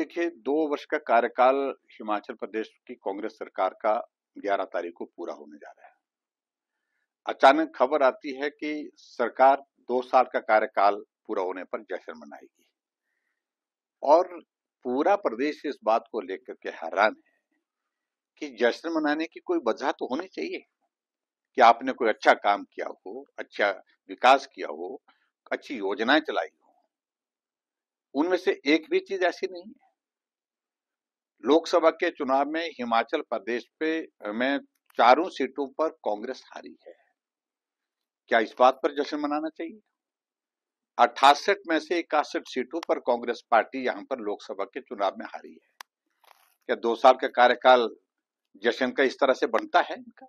देखिए दो वर्ष का कार्यकाल हिमाचल प्रदेश की कांग्रेस सरकार का 11 तारीख को पूरा होने जा रहा है अचानक खबर आती है कि सरकार दो साल का कार्यकाल पूरा होने पर जश्न मनाएगी और पूरा प्रदेश इस बात को लेकर के हैरान है कि जश्न मनाने की कोई वजह तो होनी चाहिए कि आपने कोई अच्छा काम किया हो अच्छा विकास किया हो अच्छी योजनाएं चलाई हो उनमें से एक भी चीज ऐसी नहीं है लोकसभा के चुनाव में हिमाचल प्रदेश पे में चारों सीटों पर कांग्रेस हारी है क्या इस बात पर जश्न मनाना चाहिए अठासठ में से इकसठ सीटों पर कांग्रेस पार्टी यहां पर लोकसभा के चुनाव में हारी है क्या दो साल का कार्यकाल जश्न का इस तरह से बनता है इनका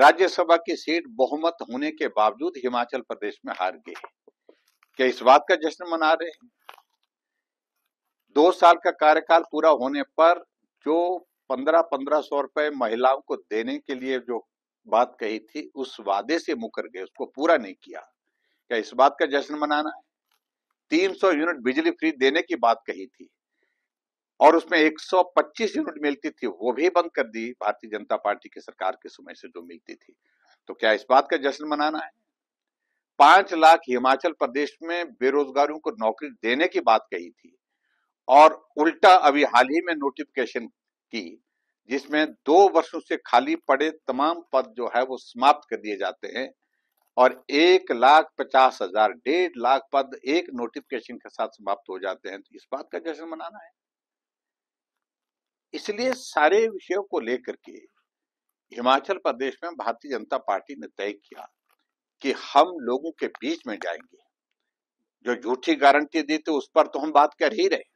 राज्यसभा की सीट बहुमत होने के बावजूद हिमाचल प्रदेश में हार गए क्या इस बात का जश्न मना रहे हैं दो साल का कार्यकाल पूरा होने पर जो पंद्रह पंद्रह सौ रुपए महिलाओं को देने के लिए जो बात कही थी उस वादे से मुकर गए उसको पूरा नहीं किया क्या इस बात का जश्न मनाना है तीन सौ यूनिट बिजली फ्री देने की बात कही थी और उसमें 125 यूनिट मिलती थी वो भी बंद कर दी भारतीय जनता पार्टी की सरकार के समय से जो मिलती थी तो क्या इस बात का जश्न मनाना है पांच लाख हिमाचल प्रदेश में बेरोजगारों को नौकरी देने की बात कही थी और उल्टा अभी हाल ही में नोटिफिकेशन की जिसमें दो वर्षों से खाली पड़े तमाम पद जो है वो समाप्त कर दिए जाते हैं और एक लाख पचास हजार डेढ़ लाख पद एक नोटिफिकेशन के साथ समाप्त हो जाते हैं तो इस बात का जश्न मनाना है इसलिए सारे विषयों को लेकर के हिमाचल प्रदेश में भारतीय जनता पार्टी ने तय किया कि हम लोगों के बीच में जाएंगे जो झूठी गारंटी दी थी उस पर तो हम बात कर ही रहे